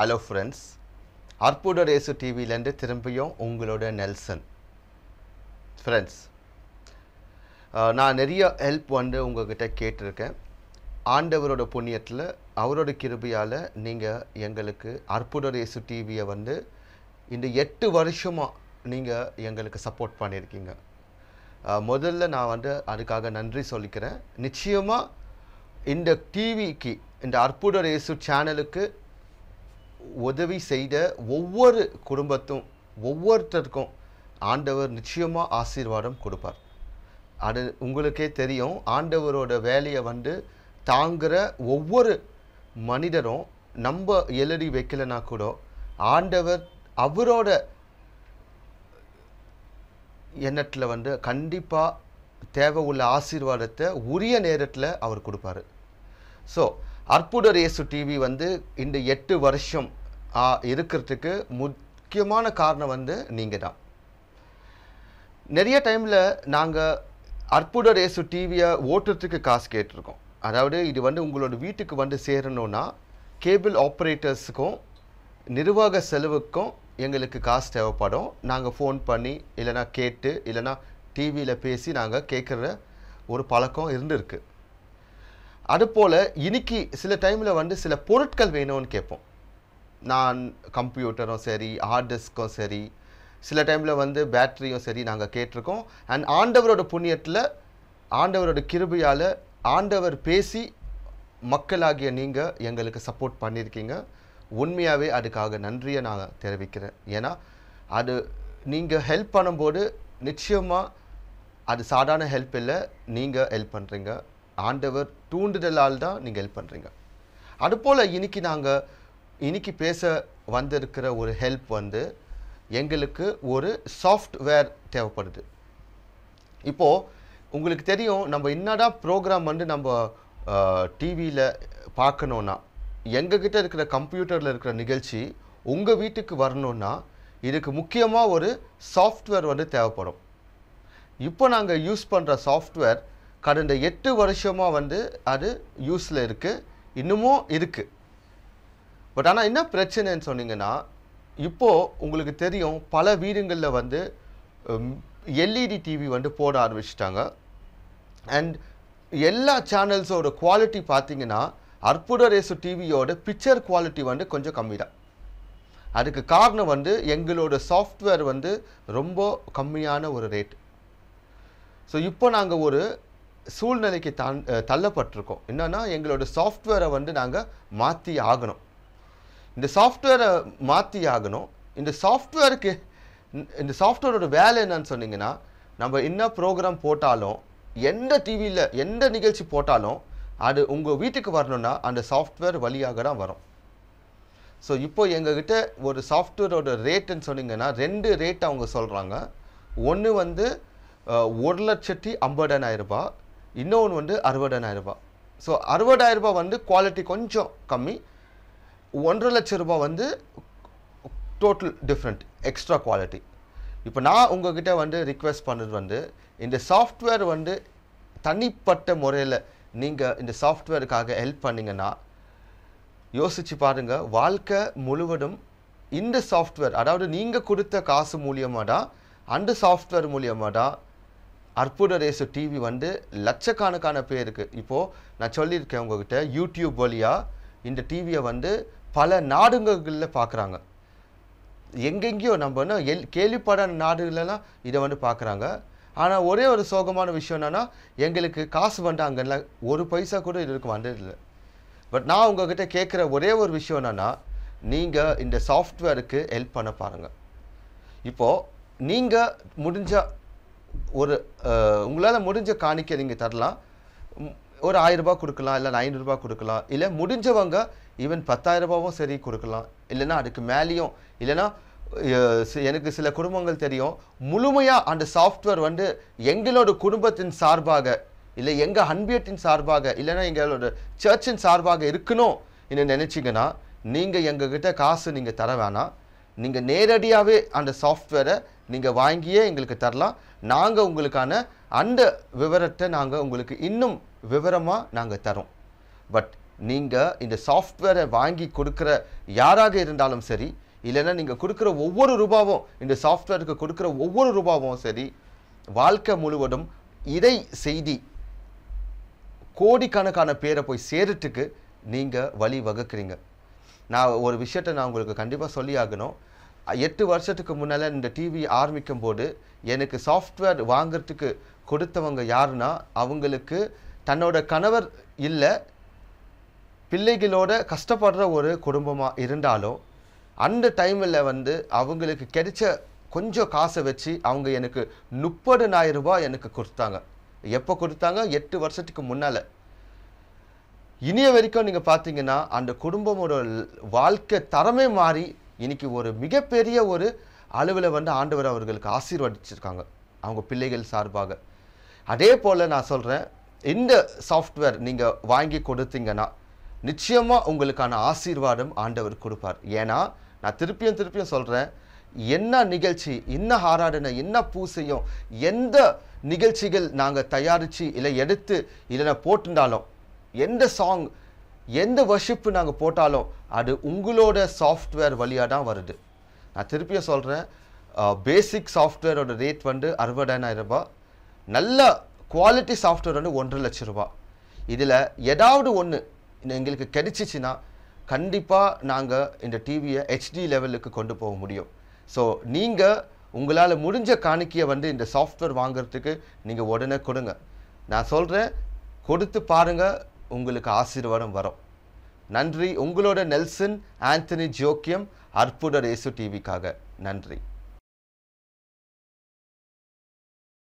hello friends அற்புட ரேசு டிவியிலேருந்து திரும்பியும் உங்களோட நெல்சன் ஃப்ரெண்ட்ஸ் நான் நிறைய ஹெல்ப் வந்து உங்கள்கிட்ட கேட்டிருக்கேன் ஆண்டவரோட புண்ணியத்தில் அவரோட கிருபியால் நீங்கள் எங்களுக்கு அற்புத ரேசு டிவியை வந்து இந்த எட்டு வருஷமாக நீங்கள் எங்களுக்கு சப்போர்ட் பண்ணியிருக்கீங்க முதல்ல நான் வந்து அதுக்காக நன்றி சொல்லிக்கிறேன் நிச்சயமாக இந்த டிவிக்கு இந்த அற்புத ரேசு சேனலுக்கு உதவி செய்த ஒவ்வொரு குடும்பத்தும் ஒவ்வொருத்தருக்கும் ஆண்டவர் நிச்சயமாக ஆசீர்வாதம் கொடுப்பார் அது உங்களுக்கே தெரியும் ஆண்டவரோட வேலையை வந்து தாங்குகிற ஒவ்வொரு மனிதரும் நம்ம எழுதி வைக்கலனா கூட ஆண்டவர் அவரோட எண்ணத்தில் வந்து கண்டிப்பாக தேவை உள்ள ஆசீர்வாதத்தை உரிய நேரத்தில் அவர் கொடுப்பாரு ஸோ அற்புதர் ஏசு டிவி வந்து இந்த எட்டு வருஷம் இருக்கிறதுக்கு முக்கியமான காரணம் வந்து நீங்கள் தான் நிறைய டைமில் நாங்கள் அற்புதர் ஏசு டிவியை ஓட்டுறதுக்கு காசு கேட்டிருக்கோம் அதாவது இது வந்து உங்களோட வீட்டுக்கு வந்து சேரணும்னா கேபிள் ஆப்ரேட்டர்ஸுக்கும் நிர்வாக செலவுக்கும் எங்களுக்கு காசு தேவைப்படும் நாங்கள் ஃபோன் பண்ணி இல்லைனா கேட்டு இல்லைனா டிவியில் பேசி நாங்கள் கேட்குற ஒரு பழக்கம் இருந்துருக்குது அதுபோல் இன்னைக்கு சில டைமில் வந்து சில பொருட்கள் வேணும்னு கேட்போம் நான் கம்ப்யூட்டரும் சரி ஹார்ட் டிஸ்க்கும் சரி சில டைமில் வந்து பேட்ரியும் சரி நாங்கள் கேட்டிருக்கோம் அண்ட் ஆண்டவரோட புண்ணியத்தில் ஆண்டவரோட கிருபியால் ஆண்டவர் பேசி மக்களாகிய நீங்கள் எங்களுக்கு சப்போர்ட் பண்ணியிருக்கீங்க உண்மையாகவே அதுக்காக நன்றியை நான் தெரிவிக்கிறேன் ஏன்னா அது நீங்கள் ஹெல்ப் பண்ணும்போது நிச்சயமாக அது சாதாரண ஹெல்ப் இல்லை நீங்கள் ஹெல்ப் பண்ணுறீங்க ஆண்டவர் தூண்டுதலால் தான் நீங்கள் ஹெல்ப் பண்ணுறீங்க அதுபோல் இன்றைக்கி நாங்கள் இன்றைக்கி பேச வந்திருக்கிற ஒரு ஹெல்ப் வந்து எங்களுக்கு ஒரு சாஃப்ட்வேர் தேவைப்படுது இப்போது உங்களுக்கு தெரியும் நம்ம என்னடா ப்ரோக்ராம் வந்து நம்ம டிவியில் பார்க்கணுன்னா எங்ககிட்ட இருக்கிற கம்ப்யூட்டரில் இருக்கிற நிகழ்ச்சி உங்கள் வீட்டுக்கு வரணுன்னா இதுக்கு முக்கியமாக ஒரு சாஃப்ட்வேர் வந்து தேவைப்படும் இப்போ நாங்கள் யூஸ் பண்ணுற சாஃப்ட்வேர் கடந்த எட்டு வருஷமாக வந்து அது யூஸில் இருக்குது இன்னமும் இருக்குது பட் ஆனால் என்ன பிரச்சனைன்னு சொன்னீங்கன்னா இப்போது உங்களுக்கு தெரியும் பல வீடுங்களில் வந்து எல்இடி டிவி e வந்து போட ஆரம்பிச்சிட்டாங்க அண்ட் எல்லா சேனல்ஸோட குவாலிட்டி பார்த்தீங்கன்னா அற்புத ரேசு டிவியோட பிக்சர் குவாலிட்டி வந்து கொஞ்சம் கம்மி தான் அதுக்கு காரணம் வந்து எங்களோட சாஃப்ட்வேர் வந்து ரொம்ப கம்மியான ஒரு ரேட் ஸோ இப்போ நாங்கள் ஒரு சூழ்நிலைக்கு தான் தள்ளப்பட்டிருக்கோம் என்னென்னா எங்களோட சாஃப்ட்வேரை வந்து நாங்கள் மாற்றி ஆகணும் இந்த சாஃப்ட்வேரை மாற்றி ஆகணும் இந்த சாஃப்ட்வேருக்கு இந்த சாஃப்ட்வேரோட வேலை என்னன்னு சொன்னீங்கன்னா நம்ம என்ன ப்ரோக்ராம் போட்டாலும் எந்த டிவியில் எந்த நிகழ்ச்சி போட்டாலும் அது உங்கள் வீட்டுக்கு வரணுன்னா அந்த சாஃப்ட்வேர் வழியாக தான் வரும் ஸோ இப்போ எங்ககிட்ட ஒரு சாஃப்ட்வேரோட ரேட்டுன்னு சொன்னீங்கன்னா ரெண்டு ரேட் அவங்க சொல்கிறாங்க ஒன்று வந்து ஒரு லட்சத்தி ஐம்பதனாயிரரூபா இன்னொன்று வந்து அறுபதாயிரரூபா ஸோ அறுபதாயிரரூபா வந்து குவாலிட்டி கொஞ்சம் கம்மி ஒன்றரை லட்ச ரூபா வந்து டோட்டல் டிஃப்ரெண்ட் எக்ஸ்ட்ரா குவாலிட்டி இப்போ நான் உங்ககிட்ட வந்து ரிக்வெஸ்ட் பண்ணுறது வந்து இந்த சாஃப்ட்வேர் வந்து தனிப்பட்ட முறையில் நீங்கள் இந்த சாஃப்ட்வேருக்காக ஹெல்ப் பண்ணிங்கன்னா யோசித்து பாருங்கள் வாழ்க்கை முழுவதும் இந்த சாஃப்ட்வேர் அதாவது நீங்கள் கொடுத்த காசு மூலியமாக தான் அந்த சாஃப்ட்வேர் மூலியமாக தான் அற்புத ரேசு டிவி வந்து லட்சக்கணக்கான பேருக்கு இப்போது நான் சொல்லியிருக்கேன் உங்ககிட்ட யூடியூப் வழியாக இந்த டிவியை வந்து பல நாடுங்களில் பார்க்குறாங்க எங்கெங்கேயோ நம்ம என்ன எல் கேள்விப்படாத நாடுகளெல்லாம் இதை வந்து பார்க்குறாங்க ஆனால் ஒரே ஒரு சோகமான விஷயம் என்னென்னா எங்களுக்கு காசு வந்து அங்கெல்லாம் ஒரு பைசா கூட இதுக்கு வந்ததில்லை பட் நான் உங்ககிட்ட கேட்குற ஒரே ஒரு விஷயம் என்னென்னா நீங்கள் இந்த சாஃப்ட்வேருக்கு ஹெல்ப் பண்ண பாருங்கள் இப்போது நீங்கள் முடிஞ்ச ஒரு உங்களால் முடிஞ்ச காணிக்கை நீங்கள் தரலாம் ஒரு ஆயிரரூபா கொடுக்கலாம் இல்லை ஐநூறுரூபா கொடுக்கலாம் இல்லை முடிஞ்சவங்க ஈவன் பத்தாயிரரூபாவும் சரி கொடுக்கலாம் இல்லைனா அதுக்கு மேலேயும் இல்லைனா எனக்கு சில குடும்பங்கள் தெரியும் முழுமையாக அந்த சாஃப்ட்வேர் வந்து எங்களோட குடும்பத்தின் சார்பாக இல்லை எங்கள் அன்பியத்தின் சார்பாக இல்லைனா எங்களோட சர்ச்சின் சார்பாக இருக்கணும் என்ன நினச்சிங்கன்னா நீங்கள் எங்ககிட்ட காசு நீங்கள் தர வேணாம் நீங்கள் நேரடியாகவே அந்த சாஃப்ட்வேரை நீங்கள் வாங்கியே எங்களுக்கு தரலாம் நாங்கள் உங்களுக்கான அந்த விவரத்தை நாங்கள் உங்களுக்கு இன்னும் விவரமாக நாங்கள் தரோம் பட் நீங்கள் இந்த சாஃப்ட்வேரை வாங்கி கொடுக்குற யாராக இருந்தாலும் சரி இல்லைன்னா நீங்கள் கொடுக்குற ஒவ்வொரு ரூபாவும் இந்த சாஃப்ட்வேருக்கு கொடுக்குற ஒவ்வொரு ரூபாவும் சரி வாழ்க்கை முழுவதும் இதை செய்தி கோடிக்கணக்கான பேரை போய் சேர்த்துக்கு நீங்கள் வழி வகுக்கிறீங்க நான் ஒரு விஷயத்தை நான் உங்களுக்கு கண்டிப்பாக சொல்லி ஆகணும் எட்டு வருஷத்துக்கு முன்னால் இந்த டிவி ஆரம்பிக்கும் போது எனக்கு சாஃப்ட்வேர் வாங்கிறதுக்கு கொடுத்தவங்க யாருன்னா அவங்களுக்கு தன்னோட கணவர் இல்லை பிள்ளைகளோட கஷ்டப்படுற ஒரு குடும்பமாக இருந்தாலும் அந்த டைமில் வந்து அவங்களுக்கு கிடைச்ச கொஞ்சம் காசை வச்சு அவங்க எனக்கு முப்பது ரூபாய் எனக்கு கொடுத்தாங்க எப்போ கொடுத்தாங்க எட்டு வருஷத்துக்கு முன்னால் இனிய வரைக்கும் நீங்கள் பார்த்தீங்கன்னா அந்த குடும்பமோட வாழ்க்கை தரமே மாறி இன்னைக்கு ஒரு மிகப்பெரிய ஒரு அளவில் வந்து ஆண்டவர் அவர்களுக்கு ஆசீர்வதிச்சிருக்காங்க அவங்க பிள்ளைகள் சார்பாக அதே போல் நான் சொல்கிறேன் இந்த சாஃப்ட்வேர் நீங்கள் வாங்கி கொடுத்தீங்கன்னா நிச்சயமாக உங்களுக்கான ஆசீர்வாதம் ஆண்டவர் கொடுப்பார் ஏன்னா நான் திருப்பியும் திருப்பியும் சொல்கிறேன் என்ன நிகழ்ச்சி என்ன ஆராதனை என்ன பூசையும் எந்த நிகழ்ச்சிகள் நாங்கள் தயாரித்து இல்லை எடுத்து இதில் போட்டிருந்தாலும் எந்த சாங் எந்த வர்ஷிப்பு நாங்கள் போட்டாலும் அது உங்களோட சாஃப்ட்வேர் வழியாக தான் வருது நான் திருப்பியும் சொல்கிறேன் பேசிக் சாஃப்ட்வேரோட ரேட் வந்து அறுபதாயிரம் ரூபாய் நல்ல குவாலிட்டி சாஃப்ட்வேர் வந்து ஒன்றரை லட்ச ரூபா இதில் ஏதாவது ஒன்று எங்களுக்கு கிடைச்சிச்சின்னா கண்டிப்பாக நாங்கள் இந்த டிவியை ஹெச்டி லெவலுக்கு கொண்டு போக முடியும் ஸோ நீங்கள் உங்களால் முடிஞ்ச காணிக்கையை வந்து இந்த சாஃப்ட்வேர் வாங்குறதுக்கு நீங்கள் உடனே கொடுங்க நான் சொல்கிறேன் கொடுத்து பாருங்கள் உங்களுக்கு ஆசீர்வாதம் வரும் நன்றி உங்களோட நெல்சன் ஆந்தனி ஜோக்கியம் அற்புத ரேசு டிவிக்காக நன்றி